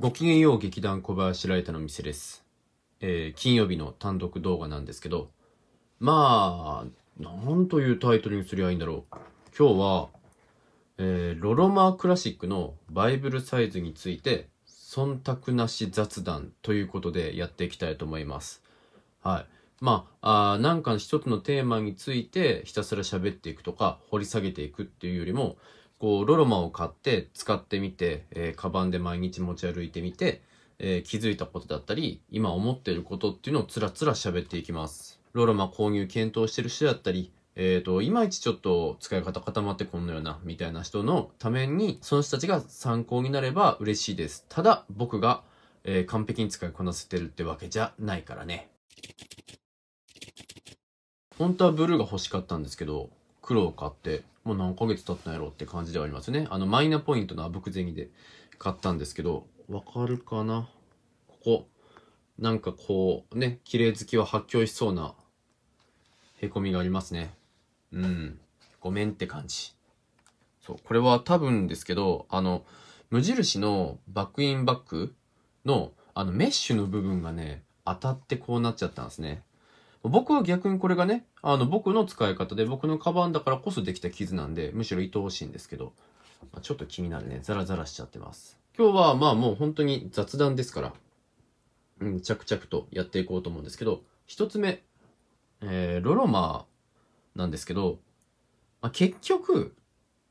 ごきげんよう劇団小林ライタの店です。えー、金曜日の単独動画なんですけど、まあ、なんというタイトルにすりゃいいんだろう。今日は、えー、ロロマークラシックのバイブルサイズについて、忖度なし雑談ということでやっていきたいと思います。はい。まあ、あなんか一つのテーマについてひたすら喋っていくとか掘り下げていくっていうよりも、こう、ロロマを買って使ってみて、えー、カバンで毎日持ち歩いてみて、えー、気づいたことだったり、今思っていることっていうのをつらつら喋っていきます。ロロマ購入検討してる人だったり、えっ、ー、と、いまいちちょっと使い方固まってこんのような、みたいな人のために、その人たちが参考になれば嬉しいです。ただ、僕が、えー、完璧に使いこなせてるってわけじゃないからね。本当はブルーが欲しかったんですけど、黒を買って、もう何ヶ月経ったんやろって感じではありますね。あの、マイナポイントのあぶく銭で買ったんですけど、わかるかなここ。なんかこう、ね、綺麗好きは発狂しそうな、へこみがありますね。うん。ごめんって感じ。そう、これは多分ですけど、あの、無印のバックインバックの、あの、メッシュの部分がね、当たってこうなっちゃったんですね。僕は逆にこれがね、あの、僕の使い方で、僕のカバンだからこそできた傷なんで、むしろ愛おしいんですけど、まあ、ちょっと気になるね。ザラザラしちゃってます。今日はまあもう本当に雑談ですから、うん、着々とやっていこうと思うんですけど、一つ目、えー、ロロマーなんですけど、まあ、結局、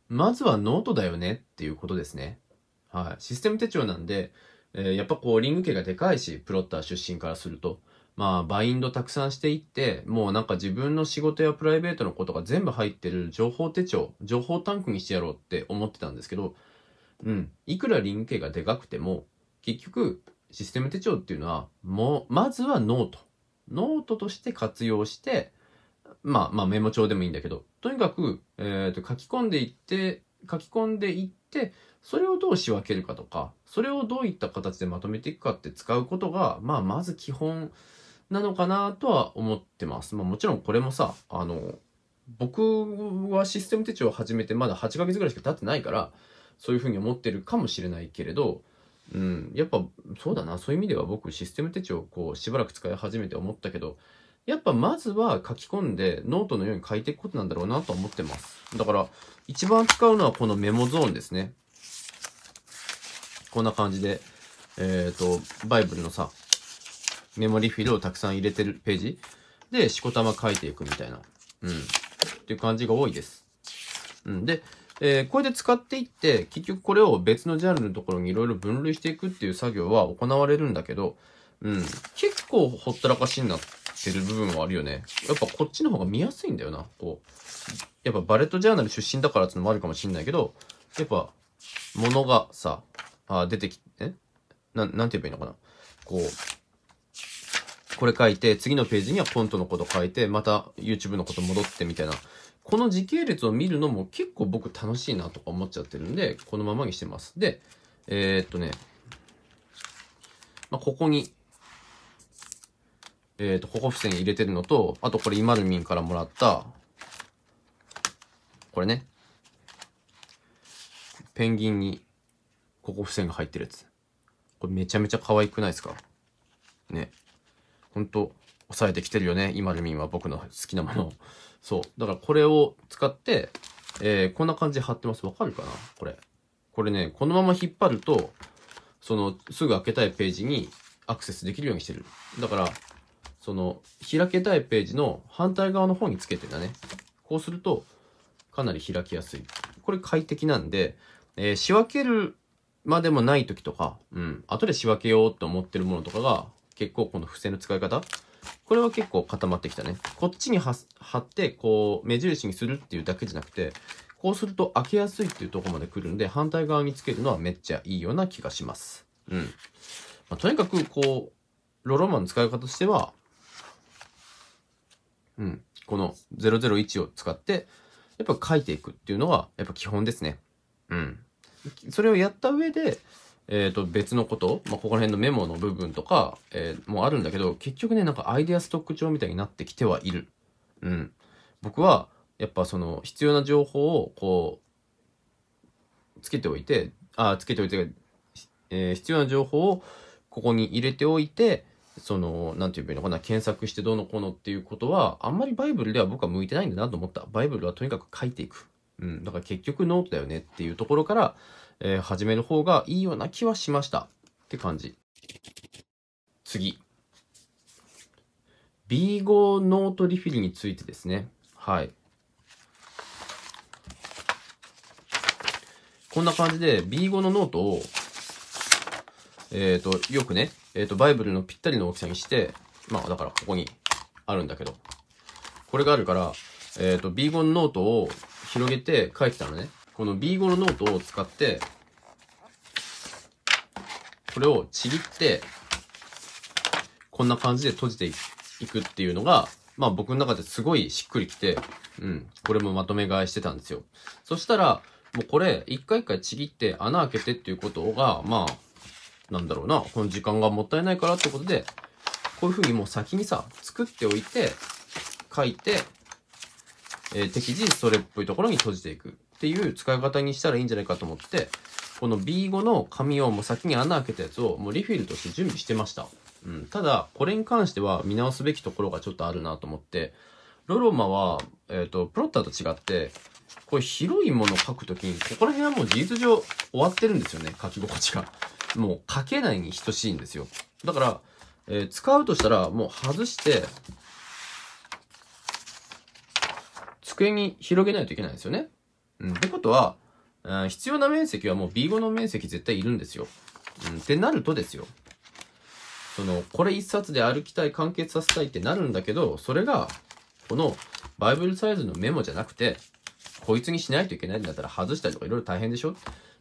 まずはノートだよねっていうことですね。はい。システム手帳なんで、えー、やっぱこうリング系がでかいし、プロッター出身からすると、まあ、バインドたくさんしていって、もうなんか自分の仕事やプライベートのことが全部入ってる情報手帳、情報タンクにしてやろうって思ってたんですけど、うん、いくら林家がでかくても、結局、システム手帳っていうのは、もう、まずはノート。ノートとして活用して、まあ、まあメモ帳でもいいんだけど、とにかく、えっ、ー、と、書き込んでいって、書き込んでいって、それをどう仕分けるかとか、それをどういった形でまとめていくかって使うことが、まあ、まず基本、なのかなとは思ってます。まあ、もちろんこれもさ、あの、僕はシステム手帳を始めてまだ8ヶ月ぐらいしか経ってないから、そういうふうに思ってるかもしれないけれど、うん、やっぱそうだな、そういう意味では僕システム手帳をこうしばらく使い始めて思ったけど、やっぱまずは書き込んでノートのように書いていくことなんだろうなと思ってます。だから一番使うのはこのメモゾーンですね。こんな感じで、えっ、ー、と、バイブルのさ、メモリフィルをたくさん入れてるページで、しこたま書いていくみたいな、うん、っていう感じが多いです。うん、で、えー、これで使っていって、結局これを別のジャンルのところにいろいろ分類していくっていう作業は行われるんだけど、うん、結構ほったらかしになってる部分はあるよね。やっぱこっちの方が見やすいんだよな、こう。やっぱバレットジャーナル出身だからってのもあるかもしんないけど、やっぱ、ものがさ、あ出てきて、ね、な、なんて言えばいいのかな。こう、これ書いて、次のページにはコントのこと書いて、また YouTube のこと戻ってみたいな。この時系列を見るのも結構僕楽しいなとか思っちゃってるんで、このままにしてます。で、えー、っとね、まあ、ここに、えー、っと、ここ付箋入れてるのと、あとこれイマルミンからもらった、これね、ペンギンに、ここ付箋が入ってるやつ。これめちゃめちゃ可愛くないですかね。本当抑えてきてるよね。今ルミンは僕の好きなものを。そう。だからこれを使って、えー、こんな感じで貼ってます。わかるかなこれ。これね、このまま引っ張ると、その、すぐ開けたいページにアクセスできるようにしてる。だから、その、開けたいページの反対側の方につけてんだね。こうすると、かなり開きやすい。これ快適なんで、えー、仕分けるまでもない時とか、うん、後で仕分けようと思ってるものとかが結構この付箋の使い方これは結構固まってきたね。こっちに貼って、こう、目印にするっていうだけじゃなくて、こうすると開けやすいっていうとこまで来るんで、反対側につけるのはめっちゃいいような気がします。うん。まあ、とにかく、こう、ロロマンの使い方としては、うん、この001を使って、やっぱ書いていくっていうのが、やっぱ基本ですね。うん。それをやった上で、えっ、と、別のこと、まあ、ここら辺のメモの部分とか、えー、もあるんだけど、結局ね、なんかアイデアストック帳みたいになってきてはいる。うん。僕は、やっぱその、必要な情報を、こう、つけておいて、あ、つけておいて、えー、必要な情報をここに入れておいて、その、なんていうのかな、検索してどうのこうのっていうことは、あんまりバイブルでは僕は向いてないんだなと思った。バイブルはとにかく書いていく。うん。だから結局ノートだよねっていうところから、えー、始める方がいいような気はしましたって感じ。次。B5 ノートリフィルについてですね。はい。こんな感じで B5 のノートを、えっ、ー、と、よくね、えっ、ー、と、バイブルのぴったりの大きさにして、まあ、だからここにあるんだけど、これがあるから、えっ、ー、と、B5 のノートを広げて書いてたのね。この B5 のノートを使って、これをちぎって、こんな感じで閉じていくっていうのが、まあ僕の中ですごいしっくりきて、うん、これもまとめ買いしてたんですよ。そしたら、もうこれ、一回一回ちぎって穴開けてっていうことが、まあ、なんだろうな、この時間がもったいないからってことで、こういうふうにもう先にさ、作っておいて、書いて、えー、適時それっぽいところに閉じていく。っていう使い方にしたらいいんじゃないかと思って、この B5 の紙をもう先に穴開けたやつをもうリフィルとして準備してました。うん、ただ、これに関しては見直すべきところがちょっとあるなと思って、ロロマは、えっ、ー、と、プロッターと違って、これ広いものを書くときに、ここら辺はもう事実上終わってるんですよね、書き心地が。もう書けないに等しいんですよ。だから、えー、使うとしたらもう外して、机に広げないといけないんですよね。うん。ってことは、うん、必要な面積はもう B5 の面積絶対いるんですよ。うん、ってなるとですよ。その、これ一冊で歩きたい、完結させたいってなるんだけど、それが、このバイブルサイズのメモじゃなくて、こいつにしないといけないんだったら外したりとかいろいろ大変でしょっ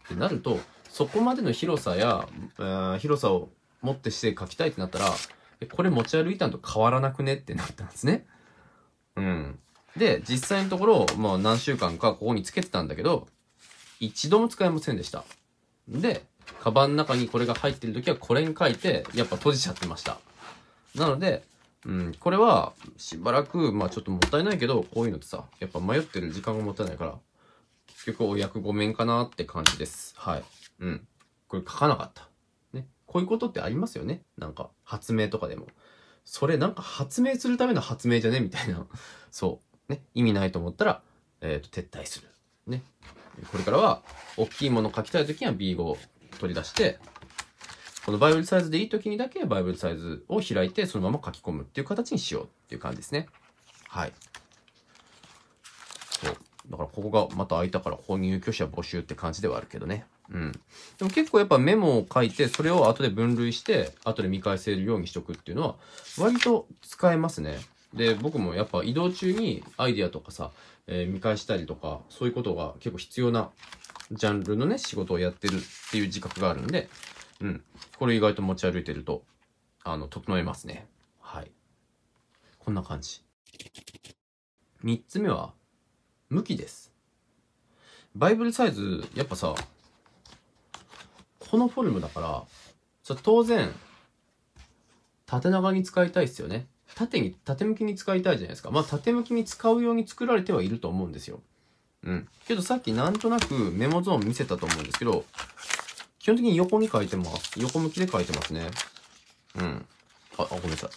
てなると、そこまでの広さや、え広さを持ってして書きたいってなったら、これ持ち歩いたんと変わらなくねってなったんですね。うん。で、実際のところ、まあ何週間かここにつけてたんだけど、一度も使えませんでした。で、カバンの中にこれが入ってる時はこれに書いて、やっぱ閉じちゃってました。なので、うん、これは、しばらく、まあちょっともったいないけど、こういうのってさ、やっぱ迷ってる時間がもったいないから、結局お役ごめんかなって感じです。はい。うん。これ書かなかった。ね。こういうことってありますよね。なんか、発明とかでも。それなんか発明するための発明じゃねみたいな。そう。ね、意味ないと思ったら、えっ、ー、と、撤退する。ね。これからは、大きいもの書きたい時には B5 を取り出して、このバイブルサイズでいい時にだけバイブルサイズを開いて、そのまま書き込むっていう形にしようっていう感じですね。はい。そう。だからここがまた空いたから、購入居者募集って感じではあるけどね。うん。でも結構やっぱメモを書いて、それを後で分類して、後で見返せるようにしとくっていうのは、割と使えますね。で、僕もやっぱ移動中にアイディアとかさ、えー、見返したりとか、そういうことが結構必要なジャンルのね、仕事をやってるっていう自覚があるんで、うん。これ意外と持ち歩いてると、あの、整えますね。はい。こんな感じ。三つ目は、向きです。バイブルサイズ、やっぱさ、このフォルムだから、当然、縦長に使いたいっすよね。縦に、縦向きに使いたいじゃないですか。まあ、縦向きに使うように作られてはいると思うんですよ。うん。けどさっきなんとなくメモゾーン見せたと思うんですけど、基本的に横に書いてます。横向きで書いてますね。うん。あ、あごめんなさい。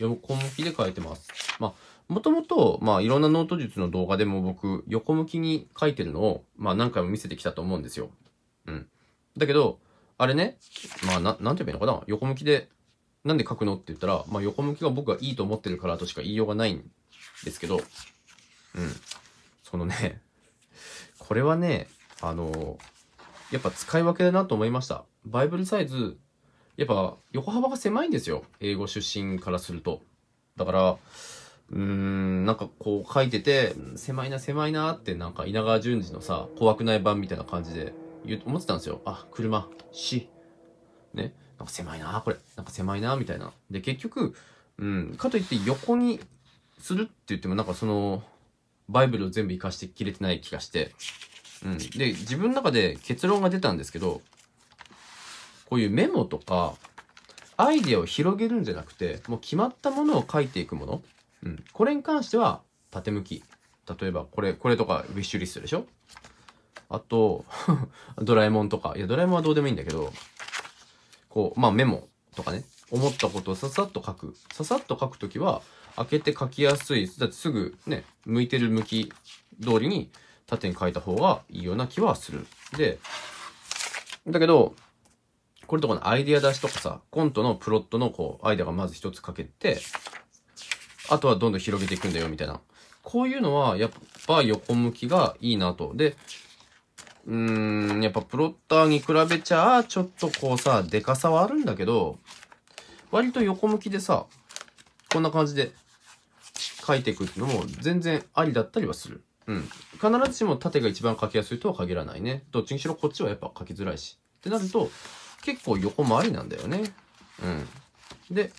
横向きで書いてます。まあ、もともと、まあ、いろんなノート術の動画でも僕、横向きに書いてるのを、まあ、何回も見せてきたと思うんですよ。うん。だけど、あれね、まあ、な、なんて言えばいいのかな横向きでなんで書くのって言ったら、まあ、横向きが僕がいいと思ってるからとしか言いようがないんですけど、うん。そのね、これはね、あの、やっぱ使い分けだなと思いました。バイブルサイズ、やっぱ横幅が狭いんですよ。英語出身からすると。だから、うーん、なんかこう書いてて、狭いな狭いなってなんか稲川淳二のさ、怖くない版みたいな感じで言う思ってたんですよ。あ、車、死。ね。なんか狭いなこれ。なんか狭いなみたいな。で、結局、うん、かといって横にするって言ってもなんかその、バイブルを全部活かしてきれてない気がして、うん。で、自分の中で結論が出たんですけど、こういうメモとか、アイデアを広げるんじゃなくて、もう決まったものを書いていくもの。うん。これに関しては、縦向き。例えば、これ、これとか、ウィッシュリストでしょあと、ドラえもんとか。いや、ドラえもんはどうでもいいんだけど、こう、まあメモとかね、思ったことをささっと書く。ささっと書くときは、開けて書きやすい。だってすぐね、向いてる向き通りに縦に書いた方がいいような気はする。で、だけど、これとかのアイディア出しとかさ、コントのプロットのこう、アイデアがまず一つかけて、あとはどんどん広げていくんだよ、みたいな。こういうのは、やっぱ横向きがいいなと。で、うーん、やっぱプロッターに比べちゃ、ちょっとこうさ、でかさはあるんだけど、割と横向きでさ、こんな感じで書いていくっていうのも全然ありだったりはする。うん。必ずしも縦が一番書きやすいとは限らないね。どっちにしろこっちはやっぱ書きづらいし。ってなると、結構横回りなんだよね。うん。で、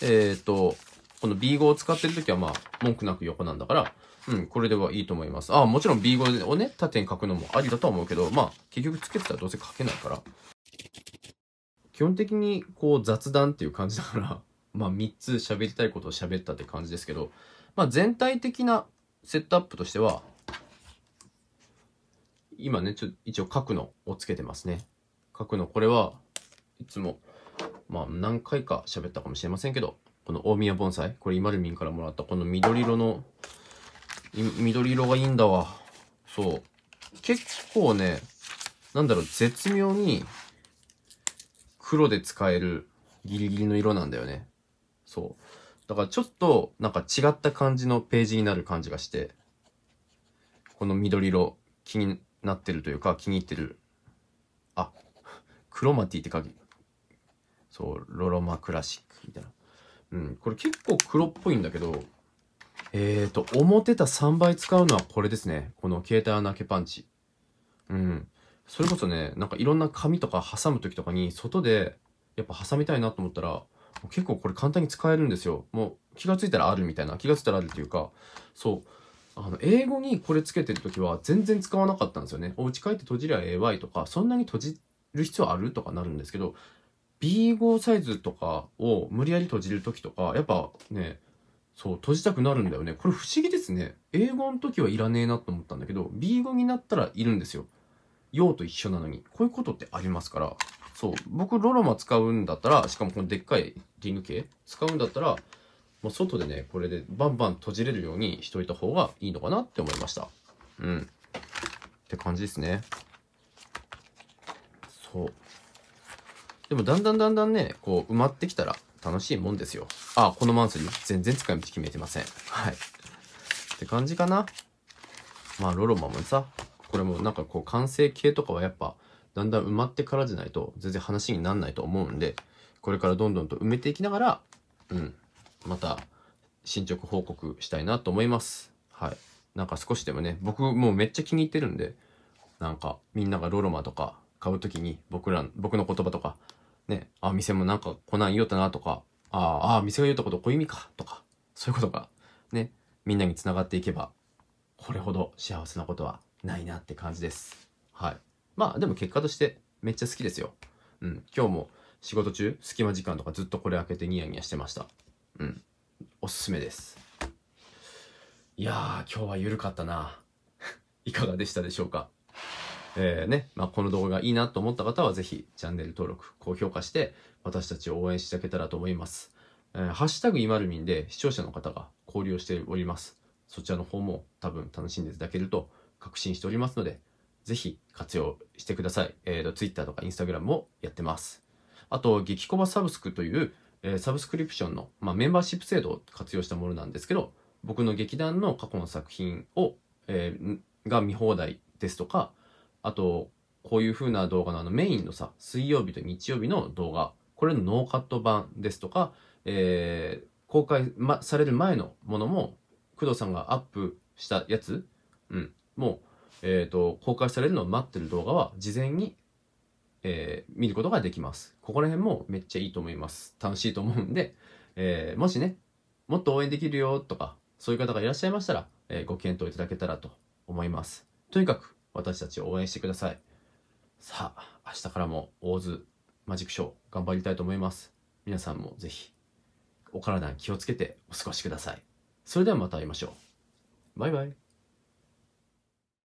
えっ、ー、と、この B 語を使ってるときはまあ、文句なく横なんだから、うん、これではいいと思います。あ、もちろん B5 をね、縦に書くのもありだとは思うけど、まあ、結局つけてたらどうせ書けないから。基本的にこう雑談っていう感じだから、まあ3つ喋りたいことを喋ったって感じですけど、まあ全体的なセットアップとしては、今ね、ちょ一応書くのをつけてますね。書くの、これはいつも、まあ何回か喋ったかもしれませんけど、この大宮盆栽、これ今るみんからもらったこの緑色の緑色がいいんだわ。そう。結構ね、なんだろう、絶妙に黒で使えるギリギリの色なんだよね。そう。だからちょっとなんか違った感じのページになる感じがして、この緑色気になってるというか気に入ってる。あ、クロマティって書き、そう、ロロマクラシックみたいな。うん、これ結構黒っぽいんだけど、えっ、ー、と、思ってた3倍使うのはこれですね。この携帯穴開けパンチ。うん。それこそね、なんかいろんな紙とか挟む時とかに、外でやっぱ挟みたいなと思ったら、結構これ簡単に使えるんですよ。もう気がついたらあるみたいな。気がついたらあるっていうか、そう。あの、英語にこれつけてる時は全然使わなかったんですよね。お家帰って閉じりゃ AY とか、そんなに閉じる必要あるとかなるんですけど、B5 サイズとかを無理やり閉じる時とか、やっぱね、そう、閉じたくなるんだよね。これ不思議ですね。英語の時はいらねえなと思ったんだけど、B 語になったらいるんですよ。用と一緒なのに。こういうことってありますから。そう、僕、ロロマ使うんだったら、しかもこのでっかいリング系使うんだったら、もう外でね、これでバンバン閉じれるようにしといた方がいいのかなって思いました。うん。って感じですね。そう。でもだんだんだんだんね、こう埋まってきたら、楽しいもんですよ。あ、このマンスリー全然使い道決めてません。はい。って感じかな。まあ、ロロマもさ、これもなんかこう完成形とかはやっぱ、だんだん埋まってからじゃないと全然話になんないと思うんで、これからどんどんと埋めていきながら、うん、また進捗報告したいなと思います。はい。なんか少しでもね、僕もうめっちゃ気に入ってるんで、なんかみんながロロマとか買う時に僕ら、僕の言葉とかね、あ、店もなんかこない言おったなとか、ああ、店が言ったことこういう意味かとか、そういうことが、ね、みんなにつながっていけば、これほど幸せなことはないなって感じです。はい。まあでも結果としてめっちゃ好きですよ。うん。今日も仕事中、隙間時間とかずっとこれ開けてニヤニヤしてました。うん。おすすめです。いやー、今日は緩かったな。いかがでしたでしょうかえー、ね、まあ、この動画がいいなと思った方は、ぜひチャンネル登録、高評価して、私たちを応援していただけたらと思います。えー、ハッシュタグイマルミンで視聴者の方が交流しております。そちらの方も多分楽しんでいただけると確信しておりますので、ぜひ活用してください。えっ、ー、と、Twitter とか Instagram もやってます。あと、激コバサブスクという、えー、サブスクリプションの、まあ、メンバーシップ制度を活用したものなんですけど、僕の劇団の過去の作品を、えー、が見放題ですとか、あと、こういう風な動画のあのメインのさ、水曜日と日曜日の動画、これのノーカット版ですとか、えー、公開、ま、される前のものも、工藤さんがアップしたやつ、うん、もう、えっ、ー、と、公開されるのを待ってる動画は、事前に、えー、見ることができます。ここら辺もめっちゃいいと思います。楽しいと思うんで、えー、もしね、もっと応援できるよとか、そういう方がいらっしゃいましたら、えー、ご検討いただけたらと思います。とにかく、私たちを応援してください。さあ、明日からも大津マジックショー頑張りたいと思います。皆さんもぜひ、お体に気をつけてお過ごしください。それではまた会いましょう。バイバイ。